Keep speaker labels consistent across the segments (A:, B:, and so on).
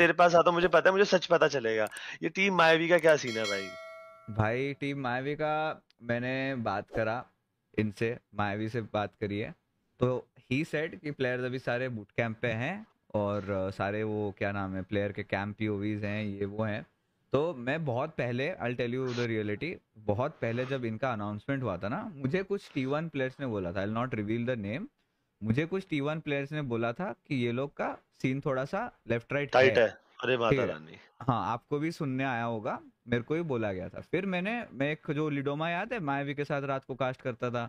A: तेरे पास आता तो मुझे पता है मुझे सच पता चलेगा ये टीम मायावी का क्या सीन है भाई
B: भाई टीम मायावी का मैंने बात करा इनसे मायावी से बात करी है तो ही सेड कि प्लेयर्स अभी सारे बूट कैंप पे हैं और सारे वो क्या नाम है प्लेयर के कैंप पीओवीज हैं ये वो हैं तो मैं बहुत पहले I tell you the reality बहुत पहले जब इनका अनाउंसमेंट हुआ था ना मुझे कुछ टी वन प्लेयर्स ने बोला था I not reveal the name मुझे कुछ टी वन प्लेयर्स ने बोला था कि ये लोग का सीन थोड़ा सा लेफ्ट राइट टाइट है, है। अरे माता रानी हाँ आपको भी सुनने आया होगा मेरे को भी बोला गया था फिर मैंने मैं एक जो लिडोमा याद है मायावी के साथ रात को कास्ट करता था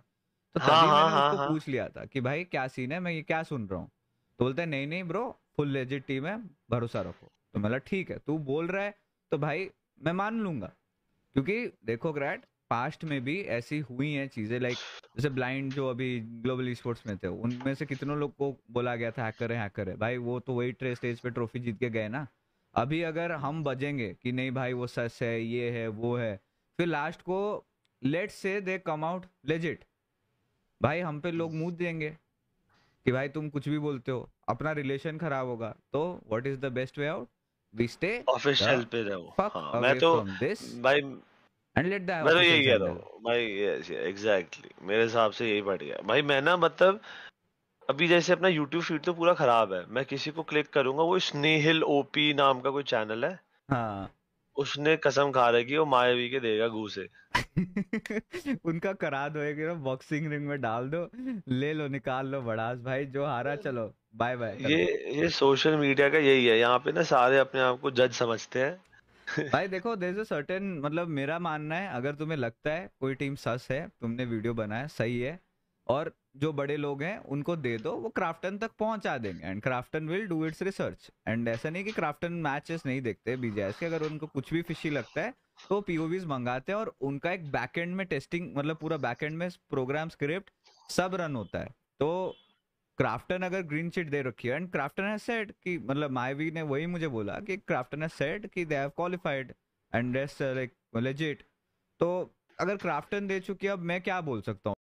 B: तो हाँ, तभी हाँ, मैंने हाँ, उसको हाँ, पूछ लिया था कि भाई क्या सीन है मैं ये क्या सुन रहा हूँ तो बोलते नहीं नहीं ब्रो फुल लेजिट टीम है भरोसा रखो तो मतलब ठीक है तू बोल रहा है तो भाई मैं मान लूंगा क्योंकि देखो ग्रैट पास्ट में भी ऐसी हुई हैं चीज़ें लाइक जैसे ब्लाइंड जो अभी ग्लोबल स्पोर्ट्स में थे उनमें से कितनों लोग को बोला गया था हैकर है हैकर है भाई वो तो वही स्टेज पे ट्रॉफी जीत के गए ना अभी अगर हम बजेंगे कि नहीं भाई वो सच है ये है वो है फिर लास्ट को लेट से दे कम आउट लेजिट भाई हम पे लोग मुँह देंगे कि भाई तुम कुछ भी बोलते हो अपना रिलेशन खराब होगा तो what is the best way out we stay official पे
A: रहो हाँ, मैं तो भाई
B: एंड लेट द मैं यही कह रहा
A: भाई यस एग्जैक्टली मेरे हिसाब से यही भाई मैं ना मतलब अभी जैसे अपना YouTube फीड तो पूरा खराब है मैं किसी को क्लिक करूंगा वो स्नेहिल ओपी नाम का कोई चैनल है हाँ उसने कसम खा रखी वो मायावी के देगा घूसे
B: उनका करा दो एक बॉक्सिंग रिंग में डाल दो ले लो निकाल लो बड़ास भाई जो हारा चलो बाय बाय ये
A: ये सोशल मीडिया का यही है यहाँ पे ना सारे अपने आप को जज समझते हैं
B: भाई देखो देर अ सर्टेन मतलब मेरा मानना है अगर तुम्हें लगता है कोई टीम सस है तुमने वीडियो बनाया सही है और जो बड़े लोग हैं उनको दे दो वो क्राफ्टन तक पहुंचा देंगे and Krafton will do its research and ऐसा नहीं कि क्राफ्टन मैचेस नहीं देखते बीजेएस के अगर उनको कुछ भी फिशी लगता है तो पीओवीज मंगाते हैं और उनका एक बैकएंड में टेस्टिंग मतलब पूरा बैकएंड में प्रोग्राम स्क्रिप्ट सब रन होता है तो क्राफ्टन अगर ग्रीन चिट दे रखी है एंड क्राफ्टन हैज सेट कि मतलब मायवी ने वही मुझे बोला कि क्राफ्टन हैज सेट कि they have qualified and like legit तो अगर क्राफ्टन दे चुकी है अब मैं क्या बोल सकता हूँ